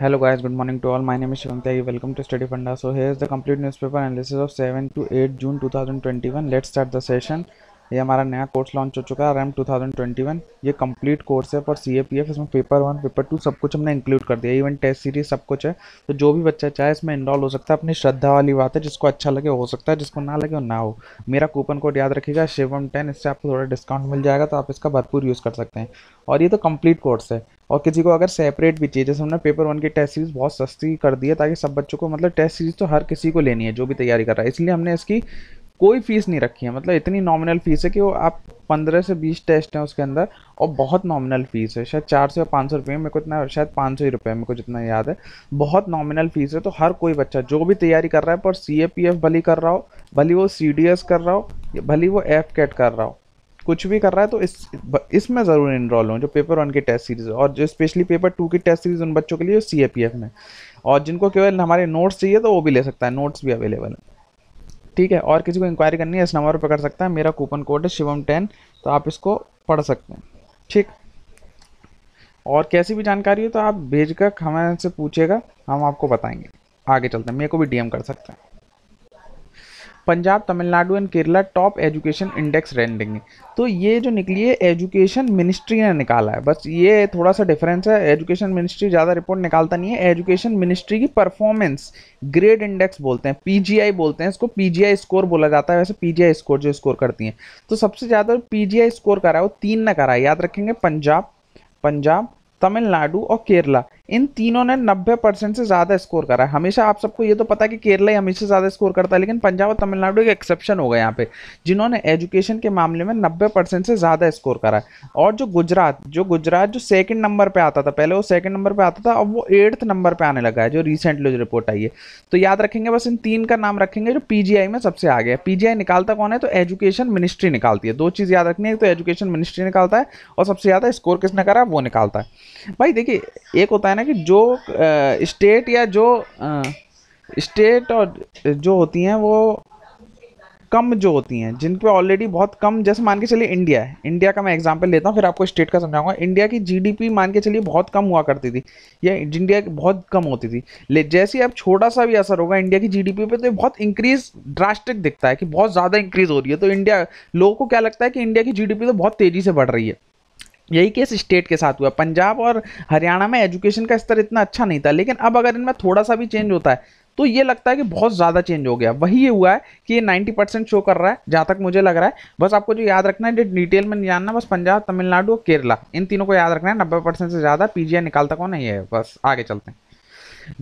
hello guys good morning to all my name is Shivam welcome to study funda so here is the complete newspaper analysis of 7 to 8 June 2021 let's start the session ये हमारा नया course launch हो चुका है रैम 2021 ये complete course है for C A P F इसमें पेपर वन पेपर टू सब कुछ हमने इंक्लूड कर दिया इवन टेस्ट सीरीज सब कुछ है तो जो भी बच्चा चाहे इसमें इनरॉल हो सकता है अपनी श्रद्धा वाली बात है जिसको अच्छा लगे हो सकता है जिसको ना लगे वो ना हो मेरा कूपन कोड याद रखेगा शिवम टेन इससे आपको थोड़ा डिस्काउंट मिल जाएगा तो आप इसका भरपूर यूज़ कर सकते हैं और ये तो कंप्लीट कोर्स है और किसी को अगर सेपरेट भी चाहिए जैसे हमने पेपर वन की टेस्ट सीरीज़ बहुत सस्ती कर दी है ताकि सब बच्चों को मतलब टेस्ट सीरीज़ तो हर किसी को लेनी है जो भी तैयारी कर रहा है इसलिए हमने इसकी कोई फीस नहीं रखी है मतलब इतनी नॉमिनल फीस है कि वो आप पंद्रह से बीस टेस्ट हैं उसके अंदर और बहुत नॉमिनल फीस है शायद चार सौ या पाँच सौ रुपये मेरे को इतना शायद पाँच सौ ही रुपये मेरे को जितना याद है बहुत नॉमिनल फीस है तो हर कोई बच्चा जो भी तैयारी कर रहा है पर सी ए पी एफ भली कर रहा हो भली वो सी डी एस कर रहा हो भली वो एफ कैट कर रहा हो कुछ भी कर रहा है तो इस इसमें ज़रूर इनरोल हूँ जो पेपर वन की टेस्ट सीरीज़ और जो स्पेशली पेपर टू की टेस्ट सीरीज़ उन बच्चों के लिए सी ए पी एफ में और जिनको केवल हमारे नोट्स चाहिए तो वो भी ले सकता है नोट्स भी अवेलेबल हैं ठीक है और किसी को इंक्वायरी करनी है इस नंबर पर कर सकता है मेरा कूपन कोड है शिवम टेन तो आप इसको पढ़ सकते हैं ठीक और कैसी भी जानकारी हो तो आप भेज कर हमें से पूछेगा हम आपको बताएंगे आगे चलते हैं मेरे को भी डीएम कर सकते हैं Punjab Tamil Nadu and Kerala top education index ranking तो ये जो निकली है एजुकेशन मिनिस्ट्री ने निकाला है बस ये थोड़ा सा डिफरेंस है एजुकेशन मिनिस्ट्री ज़्यादा रिपोर्ट निकालता नहीं है एजुकेशन मिनिस्ट्री की परफॉर्मेंस ग्रेड इंडेक्स बोलते हैं पीजीआई बोलते हैं इसको पीजीआई स्कोर बोला जाता है वैसे पीजीआई स्कोर जो स्कोर करती हैं तो सबसे ज़्यादा पीजीआई स्कोर करा है वो तीन ने करा है याद रखेंगे पंजाब पंजाब तमिलनाडु और केरला इन तीनों ने 90 परसेंट से ज़्यादा स्कोर करा है हमेशा आप सबको ये तो पता है कि केरला ही हमेशा ज़्यादा स्कोर करता है लेकिन पंजाब और तमिलनाडु एक एक्सेप्शन हो गया यहाँ पे जिन्होंने एजुकेशन के मामले में 90 परसेंट से ज़्यादा स्कोर करा है और जो गुजरात जो गुजरात जो सेकंड नंबर पर आता था पहले वो सेकंड नंबर पर आता था अब वो एट्थ नंबर पर आने लगा है जो रिसेंटली जो रिपोर्ट आई है तो याद रखेंगे बस इन तीन का नाम रखेंगे जो पी में सबसे आगे है पी निकालता कौन है तो एजुकेशन मिनिस्ट्री निकालती है दो चीज़ याद रखनी है तो एजुकेशन मिनिस्ट्री निकालता है और सबसे ज़्यादा स्कोर किसने करा वो निकालता है भाई देखिए एक होता है ना कि जो स्टेट या जो स्टेट और जो होती हैं वो कम जो होती हैं जिन पे ऑलरेडी बहुत कम जैसे मान के चलिए इंडिया है इंडिया का मैं एग्जांपल लेता हूँ फिर आपको स्टेट का समझाऊंगा इंडिया की जीडीपी मान के चलिए बहुत कम हुआ करती थी या इंडिया की बहुत कम होती थी ले जैसे ही अब छोटा सा भी असर होगा इंडिया की जीडीपी पे तो बहुत इंक्रीज ड्रास्टिक दिखता है कि बहुत ज़्यादा इंक्रीज हो रही है तो इंडिया लोगों को क्या लगता है कि इंडिया की जी तो बहुत तेज़ी से बढ़ रही है यही केस स्टेट के साथ हुआ पंजाब और हरियाणा में एजुकेशन का स्तर इतना अच्छा नहीं था लेकिन अब अगर इनमें थोड़ा सा भी चेंज होता है तो ये लगता है कि बहुत ज़्यादा चेंज हो गया वही ये हुआ है कि ये 90 परसेंट शो कर रहा है जहाँ तक मुझे लग रहा है बस आपको जो याद रखना है डिटेल में जानना बस पंजाब तमिलनाडु और केरला इन तीनों को याद रखना है नब्बे परसेंट से ज़्यादा पी निकालता कौन नहीं है बस आगे चलते हैं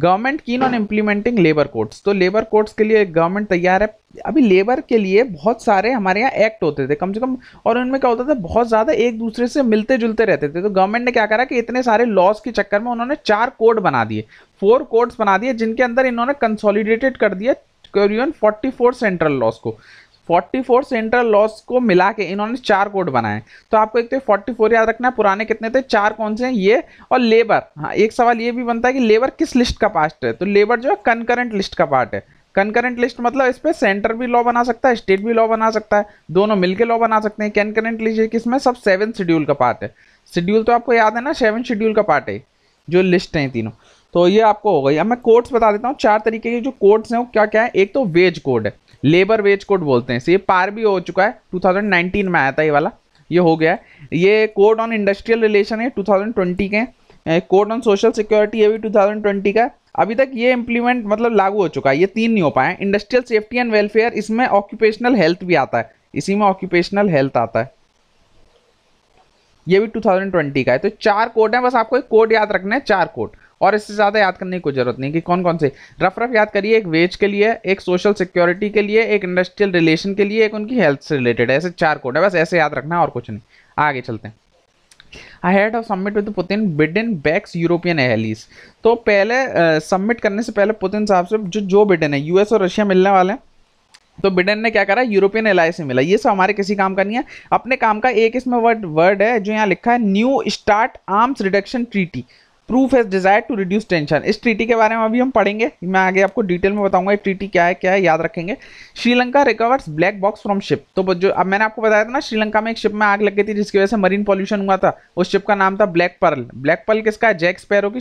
government keen on implementing labour codes तो लेबर कोड्स के लिए गवर्नमेंट तैयार है अभी लेबर के लिए बहुत सारे हमारे यहाँ एक्ट होते थे कम से कम और उनमें क्या होता था बहुत ज़्यादा एक दूसरे से मिलते जुलते रहते थे तो गवर्नमेंट ने क्या करा कि इतने सारे लॉस के चक्कर में उन्होंने चार कोड बना दिए फोर कोड्स बना दिए जिनके अंदर इन्होंने कंसोलिडेटेड कर दिया फोर्टी फोर सेंट्रल लॉस को 44 सेंट्रल लॉस को मिला के इन्होंने चार कोड बनाए तो आपको एक तो 44 याद रखना है पुराने कितने थे चार कौन से हैं ये और लेबर हाँ एक सवाल ये भी बनता है कि लेबर किस लिस्ट का पार्ट है तो लेबर जो है कनकरेंट लिस्ट का पार्ट है कनकरेंट लिस्ट मतलब इस पर सेंटर भी लॉ बना सकता है स्टेट भी लॉ बना सकता है दोनों मिलकर लॉ बना सकते हैं कनकरेंट लिस्ट किसमें सब सेवन शेड्यूल का पार्ट है शेड्यूल तो आपको याद है ना सेवन शेड्यूल का पार्ट है जो लिस्ट हैं तीनों तो ये आपको हो गई अब मैं कोड्स बता देता हूँ चार तरीके के जो कोड्स हैं वो क्या क्या है एक तो वेज कोड है लेबर वेज कोड बोलते हैं ये पार भी हो चुका है 2019 में आया था ये वाला ये हो गया है ये कोड ऑन इंडस्ट्रियल रिलेशन है 2020 के कोड ऑन सोशल सिक्योरिटी ये भी 2020 का अभी तक ये इम्प्लीमेंट मतलब लागू हो चुका है ये तीन नहीं हो पाए इंडस्ट्रियल सेफ्टी एंड वेलफेयर इसमें ऑक्यूपेशनल हेल्थ भी आता है इसी में ऑक्यूपेशनल हेल्थ आता है ये भी 2020 का है तो चार कोड है बस आपको एक कोड याद रखना है चार कोड और इससे ज़्यादा याद करने की कोई ज़रूरत नहीं कि कौन कौन से रफ रफ याद करिए एक वेज के लिए एक सोशल सिक्योरिटी के लिए एक इंडस्ट्रियल रिलेशन के लिए एक उनकी हेल्थ से रिलेटेड है ऐसे चार कोड है बस ऐसे याद रखना और कुछ नहीं आगे चलते हैं head of summit with Putin Biden backs European allies तो पहले सबमिट करने से पहले पुतिन साहब से जो जो बिडन है यूएस और रशिया मिलने वाले हैं तो बिडन ने क्या करा यूरोपियन एलाय से मिला ये सब हमारे किसी काम का नहीं है अपने काम का एक इसमें वर्ड वर्ड है जो यहाँ लिखा है new start arms reduction treaty proof as desire to reduce tension इस ट्रीटी के बारे में अभी हम पढ़ेंगे मैं आगे आपको डिटेल में बताऊंगा ये ट्रीटी क्या है क्या है याद रखेंगे Sri Lanka recovers black box from ship तो जो अब मैंने आपको बताया था ना श्रीलंका में एक शिप में आग लग गई थी जिसकी वजह से मरीन पॉल्यूशन हुआ था उस शिप का नाम था ब्लैक पर्ल ब्लैक पर्ल किसका है जैक स्पैरो की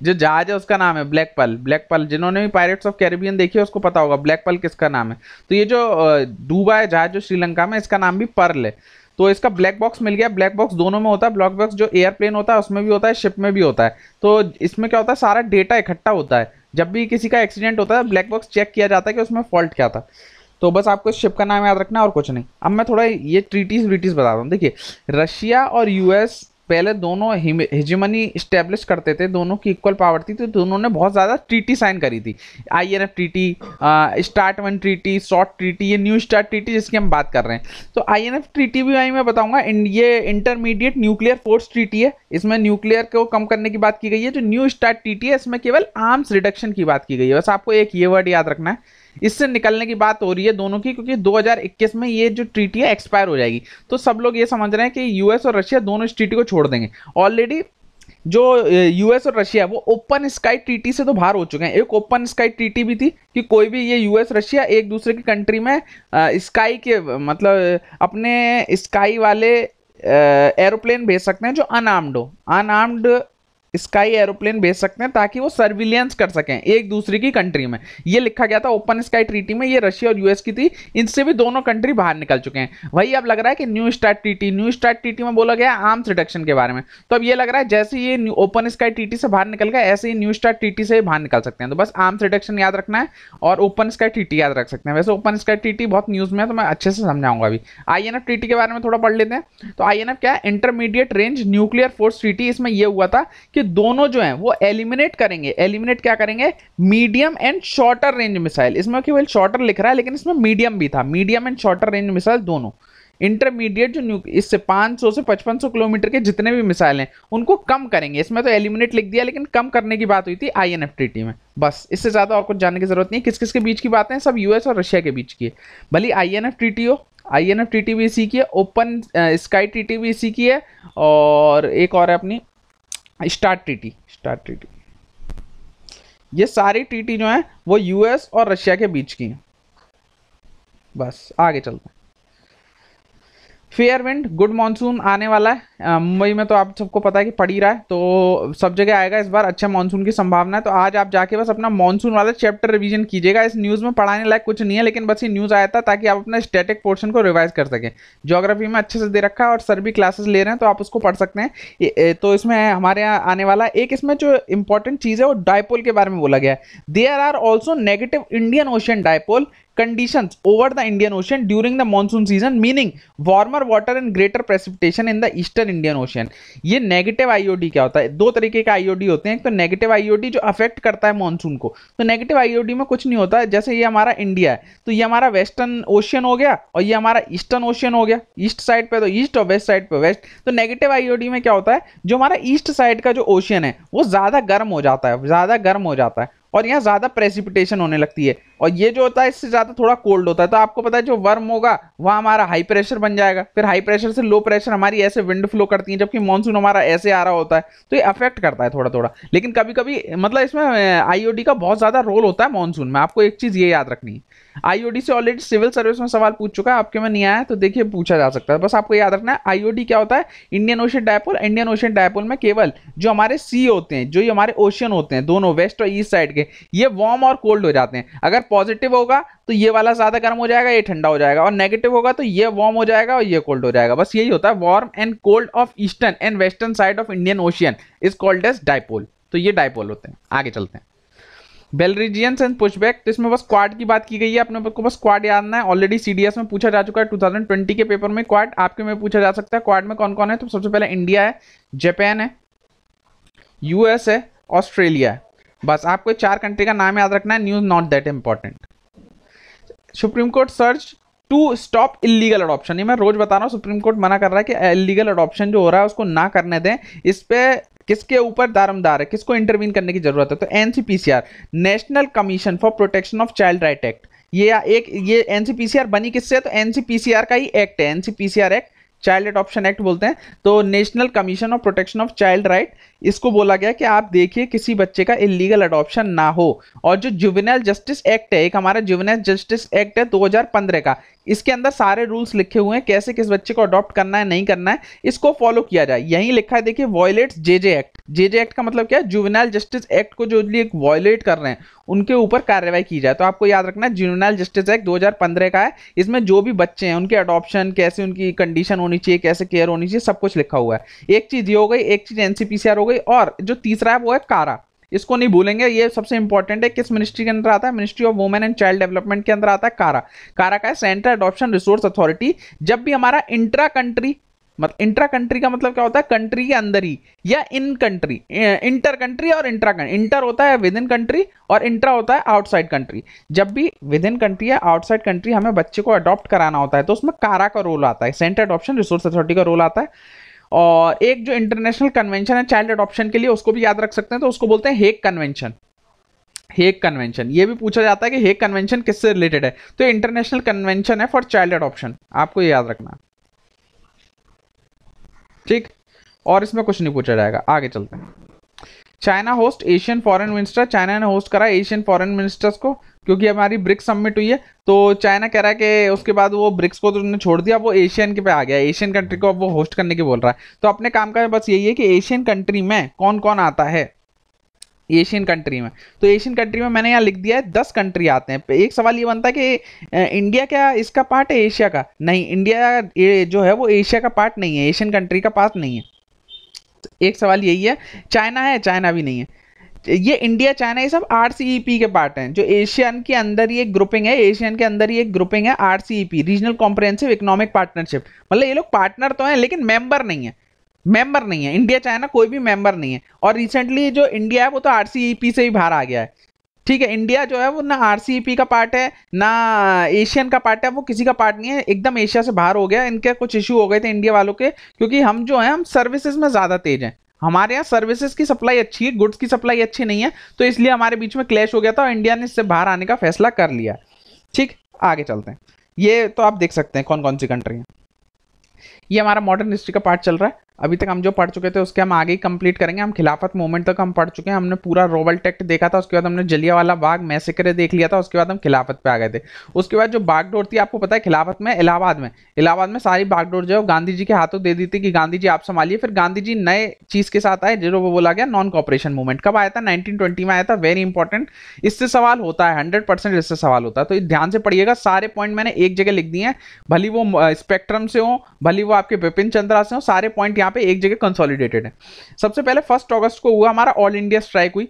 जो जहाज है उसका नाम है ब्लैक पर्ल ब्लैक पर्ल जिन्होंने भी पायरेट्स ऑफ कैरेबियन देखी है उसको पता होगा ब्लैक पर्ल किसका नाम है तो ये जो डूबा है जहाज जो श्रीलंका में इसका नाम भी पर्ल है तो इसका ब्लैक बॉक्स मिल गया ब्लैक बॉक्स दोनों में होता है ब्लैक बॉक्स जो एयरप्लेन होता है उसमें भी होता है शिप में भी होता है तो इसमें क्या होता है सारा डेटा इकट्ठा होता है जब भी किसी का एक्सीडेंट होता है ब्लैक बॉक्स चेक किया जाता है कि उसमें फॉल्ट क्या था तो बस आपको इस शिप का नाम याद रखना और कुछ नहीं अब मैं थोड़ा ये ट्रीटीज व्रीटीज बता रहा हूँ देखिए रशिया और यूएस पहले दोनों हिजमनी इस्टेब्लिश करते थे दोनों की इक्वल पावर थी तो दोनों ने बहुत ज़्यादा ट्रीटी साइन करी थी I N F treaty start one treaty short treaty ये न्यू स्टार्ट ट्रीटी जिसकी हम बात कर रहे हैं तो आई एन एफ ट्रीटी भी आई मैं बताऊँगा ये इंटरमीडिएट न्यूक्लियर फोर्स ट्रीटी है इसमें न्यूक्लियर को कम करने की बात की गई है जो न्यू स्टार्ट ट्रीटी है इसमें केवल आर्म्स रिडक्शन की बात की गई है बस आपको एक ये वर्ड याद रखना है इससे निकलने की बात हो रही है दोनों की क्योंकि 2021 में ये जो ट्रीटी है एक्सपायर हो जाएगी तो सब लोग ये समझ रहे हैं कि यूएस और रशिया दोनों इस ट्रीटी को छोड़ देंगे ऑलरेडी जो यूएस और रशिया वो ओपन स्काई ट्रीटी से तो बाहर हो चुके हैं एक ओपन स्काई ट्रीटी भी थी कि कोई भी ये यूएस रशिया एक दूसरे की कंट्री में स्काई के मतलब अपने स्काई वाले एरोप्लेन भेज सकते हैं जो अनआर्म्ड हो अनआर्म्ड स्काई एरोप्लेन भेज सकते हैं ताकि वो सर्विलियंस कर सकें एक दूसरे की कंट्री में ये लिखा गया था ओपन स्काई ट्रीटी में ये रशिया और यूएस की थी इनसे भी दोनों कंट्री बाहर निकल चुके हैं वही अब लग रहा है कि new start treaty new start treaty में बोला गया आर्म्स रिडक्शन के बारे में तो अब ये लग रहा है जैसे ये ओपन स्काई ट्रीटी से बाहर निकल गया ऐसे ही न्यू स्टार्ट ट्रीटी से बाहर निकल सकते हैं तो बस आर्म्स रिडक्शन याद रखना है और ओपन स्काई ट्रीटी याद रख सकते हैं वैसे ओपन स्काई ट्रीटी बहुत न्यूज़ में है तो मैं अच्छे से समझाऊंगा अभी आई एन के बारे में थोड़ा पढ़ लेते हैं तो आई क्या है intermediate range nuclear force treaty इसमें यह हुआ था कि कि दोनों जो हैं वो एलिमिनेट करेंगे एलिमिनेट क्या करेंगे medium and shorter range missile इसमें केवल शॉर्टर लिख रहा है लेकिन इसमें मीडियम भी था medium and shorter range missile दोनों इंटरमीडिएट जो न्यू इससे 500 से 5500 किलोमीटर के जितने भी मिसाइल हैं उनको कम करेंगे इसमें तो एलिमिनेट लिख दिया लेकिन कम करने की बात हुई थी आईएनएफटीटी में बस इससे ज़्यादा और कुछ जानने की जरूरत नहीं किस किस के बीच की बातें हैं सब यूएस और रशिया के बीच की है भले आईएनएफटीटी हो I N F T T भी इसी की है ओपन स्काई टी टी भी इसी की है और एक और है अपनी स्टार ट्रीटी स्टार ट्रीटी ये सारी ट्रीटी जो है वो यूएस और रशिया के बीच की है बस आगे चलते हैं फेयर विंड गुड मानसून आने वाला है मुंबई में तो आप सबको पता है कि पड़ ही रहा है तो सब जगह आएगा इस बार अच्छा मानसून की संभावना है तो आज आप जाके बस अपना मानसून वाला चैप्टर रिवीजन कीजिएगा इस न्यूज़ में पढ़ाने लायक कुछ नहीं है लेकिन बस ये न्यूज़ आया था ताकि आप अपना स्टैटिक पोर्शन को रिवाइज कर सकें जोग्राफी में अच्छे से दे रखा है और सर भी क्लासेस ले रहे हैं तो आप उसको पढ़ सकते हैं तो इसमें हमारे यहाँ आने वाला एक इसमें जो इंपॉर्टेंट चीज़ है वो डायपोल के बारे में बोला गया है there are also negative Indian Ocean dipole condition over the Indian Ocean during the monsoon season meaning warmer water and greater precipitation in the eastern Indian Ocean ये नेगेटिव आईओडी क्या होता है दो तरीके के आईओडी होते हैं एक तो नेगेटिव आईओडी जो अफेक्ट करता है मानसून को तो नेगेटिव आईओडी में कुछ नहीं होता है जैसे ये हमारा इंडिया है तो ये हमारा वेस्टर्न ओशन हो गया और ये हमारा ईस्टर्न ओशन हो गया ईस्ट साइड पर तो ईस्ट और वेस्ट साइड पर वेस्ट तो नेगेटिव आईओडी में क्या होता है जो हमारा ईस्ट साइड का जो ओशन है वो ज़्यादा गर्म हो जाता है ज़्यादा गर्म हो जाता है और यहाँ ज़्यादा प्रेसिपिटेशन होने लगती है और ये जो होता है इससे ज़्यादा थोड़ा कोल्ड होता है तो आपको पता है जो वर्म होगा वह हमारा हाई प्रेशर बन जाएगा फिर हाई प्रेशर से लो प्रेशर हमारी ऐसे विंड फ्लो करती है जबकि मानसून हमारा ऐसे आ रहा होता है तो ये अफेक्ट करता है थोड़ा थोड़ा लेकिन कभी कभी मतलब इसमें आईओडी का बहुत ज़्यादा रोल होता है मानसून में आपको एक चीज़ ये याद रखनी है आईओडी से ऑलरेडी सिविल सर्विस में सवाल पूछ चुका है आपके में नहीं आया तो देखिए पूछा जा सकता है बस आपको याद रखना है आईओडी क्या होता है Indian Ocean dipole Indian Ocean dipole में केवल जो हमारे सी होते हैं जो ये हमारे ओशियन होते हैं दोनों वेस्ट और ईस्ट साइड के ये वार्म और कोल्ड हो जाते हैं अगर पॉजिटिव होगा तो ये वाला ज़्यादा गर्म हो जाएगा ये ठंडा हो जाएगा और नेगेटिव होगा तो ये वार्म हो जाएगा और ये कोल्ड हो जाएगा बस यही होता है warm and cold of eastern and western side of Indian Ocean is called as dipole तो ये डायपोल होते हैं आगे चलते हैं बेलरिजियंस एंड पुशबैक तो इसमें बस क्वाड की बात की गई है अपने को बस क्वाड ना है ऑलरेडी सी में पूछा जा चुका है 2020 के पेपर में क्वाड आपके में पूछा जा सकता है क्वाड में कौन कौन है तो सबसे पहले इंडिया है जापान है यूएस है ऑस्ट्रेलिया है बस आपको चार कंट्री का नाम याद रखना है news not that important Supreme Court search to stop illegal adoption ये मैं रोज बता रहा हूँ सुप्रीम कोर्ट मना कर रहा है कि इलीगल अडॉप्शन जो हो रहा है उसको ना करने दें इस पर किसके ऊपर दारमदार है किसको इंटरवीन करने की जरूरत है तो NCPCR national commission for protection of child right act ये एक ये एनसीपीसीआर बनी किससे तो एनसीपीसीआर का ही एक्ट है NCPCR act child adoption act बोलते हैं तो national commission of protection of child right इसको बोला गया कि आप देखिए किसी बच्चे का इलीगल अडॉप्शन ना हो और जो जुवेनाइल जस्टिस एक्ट है एक हमारा जुवेनाइल जस्टिस एक्ट है 2015 का इसके अंदर सारे रूल्स लिखे हुए हैं कैसे किस बच्चे को अडॉप्ट करना है नहीं करना है इसको फॉलो किया जाए यही लिखा है देखिए violate J J act J J act का मतलब क्या है जुवेनाइल जस्टिस एक्ट को जो एक वॉयलेट कर रहे हैं उनके ऊपर कार्रवाई की जाए तो आपको याद रखना है जुवेनाइल जस्टिस एक्ट 2015 का है इसमें जो भी बच्चे हैं उनके अडॉप्शन कैसे उनकी कंडीशन होनी चाहिए कैसे केयर होनी चाहिए सब कुछ लिखा हुआ है एक चीज़ ये हो गई एक चीज़ एनसीपीसीआर हो गई और जो तीसरा है वो है कारा इसको नहीं भूलेंगे ये सबसे इंपॉर्टेंट है किस मिनिस्ट्री के अंदर आता है ministry of women and child development के अंदर आता है कारा कारा का है सेंट्रल अडॉप्शन रिसोर्स अथॉरिटी जब भी हमारा इंट्रा कंट्री मतलब इंट्रा कंट्री का मतलब क्या होता है कंट्री के अंदर ही या इन कंट्री इंटर कंट्री और इंट्रा कंट्री इंटर होता है विद इन कंट्री और इंट्रा होता है आउटसाइड कंट्री जब भी विद इन कंट्री या आउटसाइड कंट्री हमें बच्चे को अडॉप्ट कराना होता है तो उसमें कारा का रोल आता है सेंटर अडॉप्शन रिसोर्स अथॉरिटी का रोल आता है और एक जो इंटरनेशनल कन्वेंशन है चाइल्ड अडॉप्शन के लिए उसको भी याद रख सकते हैं तो उसको बोलते हैं हेक कन्वेंशन हेक कन्वेंशन ये भी पूछा जाता है कि हेक कन्वेंशन किससे रिलेटेड है तो इंटरनेशनल कन्वेंशन है फॉर चाइल्ड अडॉप्शन आपको याद रखना ठीक और इसमें कुछ नहीं पूछा जाएगा आगे चलते हैं China host Asian foreign minister China ने होस्ट करा एशियन फॉरेन मिनिस्टर्स को क्योंकि हमारी ब्रिक्स सबमिट हुई है तो चाइना कह रहा है कि उसके बाद वो ब्रिक्स को तो उन्होंने छोड़ दिया अब वो एशियन के पे आ गया एशियन कंट्री को अब वो होस्ट करने के बोल रहा है तो अपने काम का बस यही है कि एशियन कंट्री में कौन कौन आता है एशियन कंट्री में तो एशियन कंट्री में मैंने यहाँ लिख दिया है दस कंट्री आते हैं एक सवाल ये बनता है कि इंडिया क्या इसका पार्ट है एशिया का नहीं इंडिया जो है वो एशिया का पार्ट नहीं है एशियन कंट्री का पार्ट नहीं है एक सवाल यही है चाइना है चाइना भी नहीं है ये इंडिया चाइना ये सब आर e के पार्ट हैं जो एशियन के अंदर ये ग्रुपिंग है एशियन के अंदर ये ग्रुपिंग है R regional comprehensive economic partnership मतलब ये लोग पार्टनर तो हैं लेकिन मेंबर नहीं है मेंबर नहीं है इंडिया चाइना कोई भी मेंबर नहीं है और रिसेंटली जो इंडिया है वो तो आर e से ही बाहर आ गया है ठीक है इंडिया जो है वो ना आर e का पार्ट है ना एशियन का पार्ट है वो किसी का पार्ट नहीं है एकदम एशिया से बाहर हो गया इनके कुछ इशू हो गए थे इंडिया वालों के क्योंकि हम जो है हम सर्विसेज में ज़्यादा तेज हैं हमारे यहाँ सर्विसेज की सप्लाई अच्छी है गुड्स की सप्लाई अच्छी नहीं है तो इसलिए हमारे बीच में क्लैश हो गया था और इंडिया ने इससे बाहर आने का फैसला कर लिया ठीक आगे चलते हैं ये तो आप देख सकते हैं कौन कौन सी कंट्री हैं ये हमारा मॉडर्न हिस्ट्री का पार्ट चल रहा है अभी तक हम जो पढ़ चुके थे उसके हम आगे ही कंप्लीट करेंगे हम खिलाफत मूवमेंट तक हम पढ़ चुके हैं हमने पूरा रोबल टेक्ट देखा था उसके बाद हमने जलिया वाला बाग मैसेकरे देख लिया था उसके बाद हम खिलाफत पे आ गए थे उसके बाद जो बागडोर थी आपको पता है खिलाफत में इलाहाबाद में इलाहाबाद में सारी बागडोर जो है गांधी जी के हाथों दे दी थी कि गांधी जी आप संभालिए फिर गांधी जी नए चीज़ के साथ आए वो बोला गया नॉन कॉपरेशन मूवमेंट कब आया था नाइनटीन में आया था वेरी इंपॉर्टेंट इससे सवाल होता है हंड्रेड इससे सवाल होता है तो ध्यान से पढ़िएगा सारे पॉइंट मैंने एक जगह लिख दिए हैं भली वो स्पेक्ट्रम से हो भली वो आपके बिपिन चंद्रा से हो सारे पॉइंट यहाँ यहाँ पे एक जगह कंसोलिडेटेड है सबसे पहले फर्स्ट अगस्त को हुआ हमारा ऑल इंडिया स्ट्राइक हुई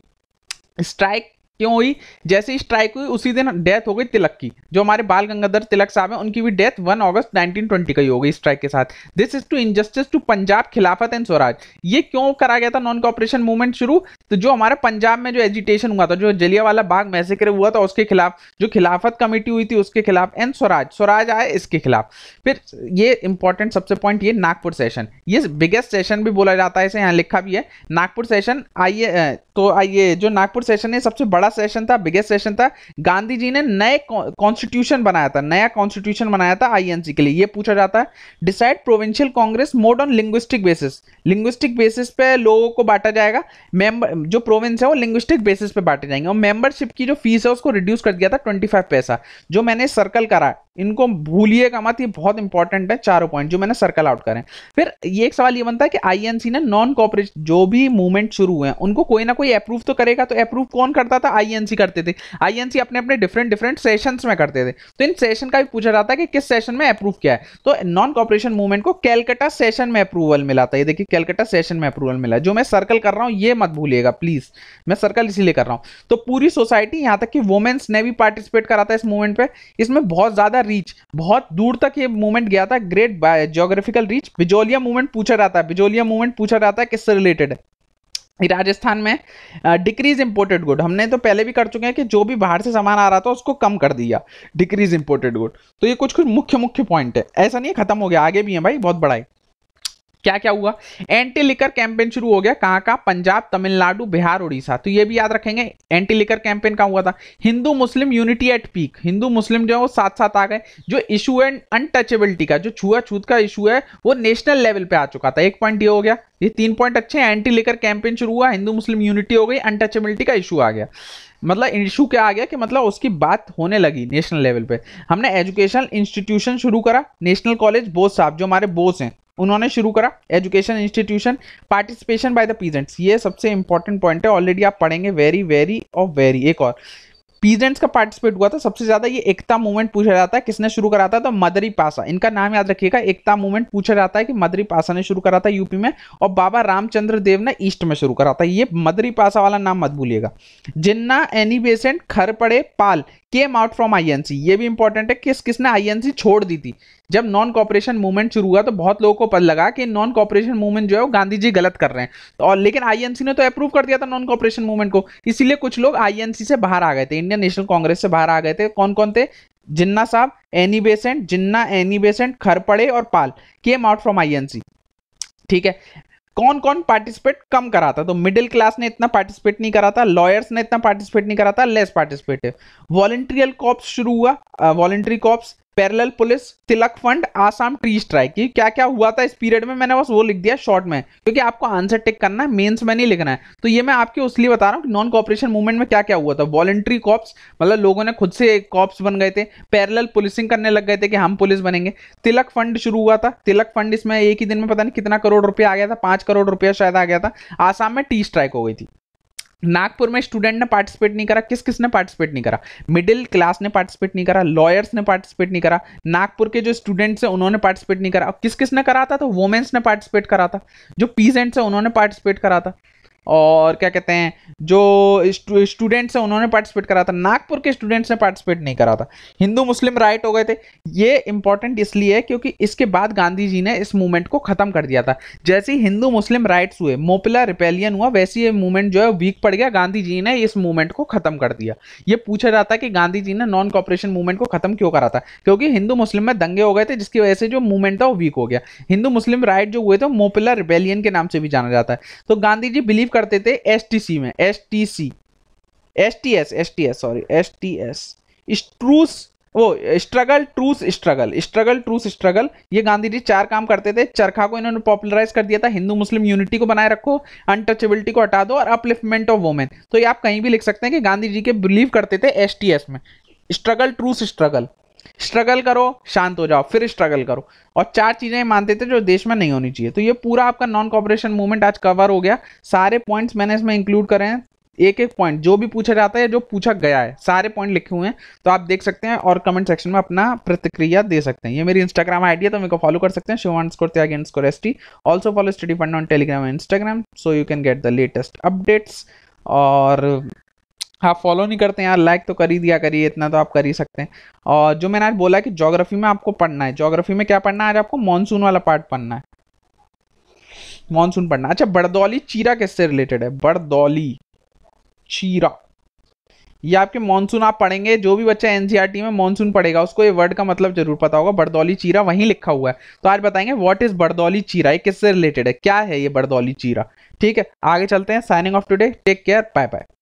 स्ट्राइक क्यों हुई जैसे स्ट्राइक हुई उसी दिन डेथ हो गई तिलक की जो हमारे बाल गंगाधर तिलक साहब हैं उनकी भी डेथ 1 अगस्त 1920 का ही हो गई स्ट्राइक के साथ this is to injustice to Punjab Khilafat and Swaraj ये क्यों करा गया था नॉन कॉपरेशन मूवमेंट शुरू तो जो हमारे पंजाब में जो एजिटेशन हुआ था जो जलियावाला बाग मैसेकर हुआ था उसके खिलाफ जो खिलाफत कमेटी हुई थी उसके खिलाफ एंड स्वराज स्वराज आए इसके खिलाफ फिर ये इंपॉर्टेंट सबसे पॉइंट ये नागपुर सेशन ये बिगेस्ट सेशन भी बोला जाता है इसे यहाँ लिखा भी है नागपुर सेशन आइए तो ये जो नागपुर सेशन है सबसे बड़ा सेशन था बिगेस्ट सेशन था गांधी जी ने नए कॉन्स्टिट्यूशन बनाया था नया कॉन्स्टिट्यूशन बनाया था आईएनसी के लिए ये पूछा जाता है decide provincial Congress mode on linguistic basis linguistic basis पे लोगों को बांटा जाएगा मेंबर जो प्रोविंस है वो लिंग्विस्टिक बेसिस पे बांटे जाएंगे और मेंबरशिप की जो फीस है उसको रिड्यूस कर दिया था ट्वेंटी पैसा जो मैंने सर्कल करा इनको भूलिएगा मत ये बहुत इंपॉर्टेंट है चारों पॉइंट जो मैंने सर्कल आउट करें फिर ये एक सवाल ये बनता है कि आईएनसी ने नॉन कॉपरेट जो भी मूवमेंट शुरू हुए हैं उनको कोई ना कोई कोई अप्रूव तो करेगा तो अप्रूव कौन करता था आईएनसी करते थे आईएनसी अपने अपने डिफरेंट डिफरेंट सेशंस में करते थे तो इन सेशन का भी पूछा जाता है कि किस सेशन में अप्रूव किया है तो नॉन कॉपरेशन मूवमेंट को कैलकटा सेशन में अप्रूवल मिला था ये देखिए कैलकटा सेशन में अप्रूवल मिला जो मैं सर्कल कर रहा हूँ ये मत भूलिएगा प्लीज मैं सर्कल इसीलिए कर रहा हूँ तो पूरी सोसाइटी यहाँ तक कि वुमेन्स ने भी पार्टिसिपेट करा था इस मूवमेंट पर इसमें बहुत ज्यादा रीच बहुत दूर तक ये मूवमेंट गया था great geographical reach Bijolia movement पूछा जाता है बिजोलिया मूवमेंट पूछा जाता है किससे रिलेटेड है राजस्थान में डिक्रीज इम्पोर्टेड गुड हमने तो पहले भी कर चुके हैं कि जो भी बाहर से सामान आ रहा था उसको कम कर दिया डिक्रीज इंपोर्टेड गुड तो ये कुछ कुछ मुख्य मुख्य पॉइंट है ऐसा नहीं है खत्म हो गया आगे भी है भाई बहुत बड़ा है क्या क्या हुआ एंटी लिकर कैंपेन शुरू हो गया कहाँ का पंजाब तमिलनाडु बिहार उड़ीसा तो ये भी याद रखेंगे एंटी लिकर कैंपेन कहाँ हुआ था Hindu Muslim unity at peak Hindu Muslim जो है वो साथ साथ आ गए जो इशू है अनटचेबिलिटी का जो छूत का इशू है वो नेशनल लेवल पे आ चुका था एक पॉइंट ये हो गया ये तीन पॉइंट अच्छे एंटी लिकर कैंपेन शुरू हुआ हिंदू मुस्लिम यूनिटी हो गई अनटचेबिलिटी का इशू आ गया मतलब इशू क्या आ गया कि मतलब उसकी बात होने लगी नेशनल लेवल पे हमने एजुकेशनल इंस्टीट्यूशन शुरू करा नेशनल कॉलेज बोस साहब जो हमारे बोस हैं उन्होंने शुरू करा education institution participation by the peasants ये सबसे इंपॉर्टेंट पॉइंट है ऑलरेडी आप पढ़ेंगे वेरी वेरी और वेरी एक और पीजेंट्स का पार्टिसिपेट हुआ था सबसे ज्यादा ये एकता मूवमेंट पूछा जाता है किसने शुरू करा था तो मदरी पासा इनका नाम याद रखिएगा एकता मूवमेंट पूछा जाता है कि मदरी पासा ने शुरू करा था यूपी में और बाबा रामचंद्र देव ने ईस्ट में शुरू करा था ये मदरी पासा वाला नाम मत भूलिएगा जिन्ना Annie Besant Khaparde Pal came out from INC ये भी इंपॉर्टेंट है किस किसने आईएनसी छोड़ दी थी जब नॉन कॉपरेशन मूवमेंट शुरू हुआ तो बहुत लोगों को पता लगा कि नॉन कॉपरेशन मूवमेंट जो है वो गांधी जी गलत कर रहे हैं तो और लेकिन आईएनसी ने तो अप्रूव कर दिया था नॉन कॉपरेशन मूवमेंट को इसीलिए कुछ लोग आईएनसी से बाहर आ गए थे इंडियन नेशनल कांग्रेस से बाहर आ गए थे कौन कौन थे जिन्ना साहब Annie Besant Jinnah Annie Besant Khaparde और Pal came out from INC ठीक है कौन कौन पार्टिसिपेट कम करा था तो मिडिल क्लास ने इतना पार्टिसिपेट नहीं करा था लॉयर्स ने इतना पार्टिसिपेट नहीं करा था लेस पार्टिसिपेटिव वॉलेंट्रियल कॉप्स शुरू हुआ volunteer corps parallel police Tilak fund Assam tea strike ये क्या क्या हुआ था इस पीरियड में मैंने बस वो लिख दिया शॉर्ट में क्योंकि आपको आंसर टिक करना है मेंस में नहीं लिखना है तो ये मैं आपके उस बता रहा हूँ कि नॉन कॉपरेशन मूवमेंट में क्या क्या हुआ था वॉलेंट्री कॉप्स मतलब लोगों ने खुद से कॉप्स बन गए थे पैरल पुलिसिंग करने लग गए थे कि हम पुलिस बनेंगे तिलक फंड शुरू हुआ था तिलक फंड इसमें एक ही दिन में पता नहीं कितना करोड़ रुपया आ गया था पांच करोड़ रुपया शायद आ गया था आसाम में टी स्ट्राइक हो गई थी नागपुर में स्टूडेंट ने पार्टिसिपेट नहीं करा किस किस ने पार्टिसिपेट नहीं करा मिडिल क्लास ने पार्टिसिपेट नहीं करा लॉयर्स ने पार्टिसिपेट नहीं करा नागपुर के जो स्टूडेंट्स हैं उन्होंने पार्टिसिपेट नहीं करा किस किस ने करा था तो वोमेंस ने पार्टिसिपेट करा था जो पीजेंट्स हैं उन्होंने पार्टिसिपेट करा था और क्या कहते हैं जो स्टूडेंट्स हैं उन्होंने पार्टिसिपेट करा था नागपुर के स्टूडेंट्स ने पार्टिसिपेट नहीं करा था हिंदू मुस्लिम राइट हो गए थे ये इंपॉर्टेंट इसलिए है क्योंकि इसके बाद गांधी जी ने इस मूवमेंट को खत्म कर दिया था जैसे ही हिंदू मुस्लिम राइट्स हुए मोपिला रिपेलियन हुआ वैसे ये मूवमेंट जो है वीक पड़ गया गांधी जी ने इस मूवमेंट को खत्म कर दिया ये पूछा जाता है कि गांधी जी ने नॉन कॉपरेशन मूवमेंट को खत्म क्यों करा था क्योंकि हिंदू मुस्लिम में दंगे हो गए थे जिसकी वजह से जो मूवमेंट था वो वीक हो गया हिंदू मुस्लिम राइट जो हुए थे मोपिला रिपेलियन के नाम से भी जाना जाता है तो गांधी जी बिलीव करते थे एसटीसी में S S S T T C S T S sorry S T S truce वो struggle truce struggle struggle truce struggle ये गांधी जी चार काम करते थे चरखा को इन्होंने पॉपुलराइज कर दिया था हिंदू मुस्लिम यूनिटी को बनाए रखो अनटचेबिलिटी को हटा दो और अपलिफ्टमेंट ऑफ वोमेन तो ये आप कहीं भी लिख सकते हैं कि गांधी जी के बिलीव करते थे एस में स्ट्रगल ट्रूस स्ट्रगल स्ट्रगल करो शांत हो जाओ फिर स्ट्रगल करो और चार चीज़ें मानते थे जो देश में नहीं होनी चाहिए तो ये पूरा आपका नॉन कॉपरेशन मूवमेंट आज कवर हो गया सारे पॉइंट्स मैंने इसमें इंक्लूड करे हैं एक एक पॉइंट जो भी पूछा जाता है जो पूछा गया है सारे पॉइंट लिखे हुए हैं तो आप देख सकते हैं और कमेंट सेक्शन में अपना प्रतिक्रिया दे सकते हैं ये मेरी इंस्टाग्राम आईडी है तो मेरे को फॉलो कर सकते हैं शिवान स्कोर त्याग score S T also follow study fund on Telegram and Instagram so you can get the latest updates और आप हाँ, फॉलो नहीं करते यार लाइक तो कर ही दिया करिए इतना तो आप कर ही सकते हैं और जो मैंने आज बोला कि जोग्राफी में आपको पढ़ना है जोग्राफी में क्या पढ़ना है आज आपको मानसून वाला पार्ट पढ़ना है मानसून पढ़ना अच्छा बड़दौली चीरा किससे रिलेटेड है बड़दौली चीरा ये आपके मानसून आप पढ़ेंगे जो भी बच्चा एनसीईआरटी e में मानसून पढ़ेगा उसको ये वर्ड का मतलब जरूर पता होगा बड़दौली चीरा वहीं लिखा हुआ है तो आज बताएंगे व्हाट इज बड़दौली चीरा ये किससे रिलेटेड है क्या है ये बड़दौली चीरा ठीक है आगे चलते हैं signing off today take care bye bye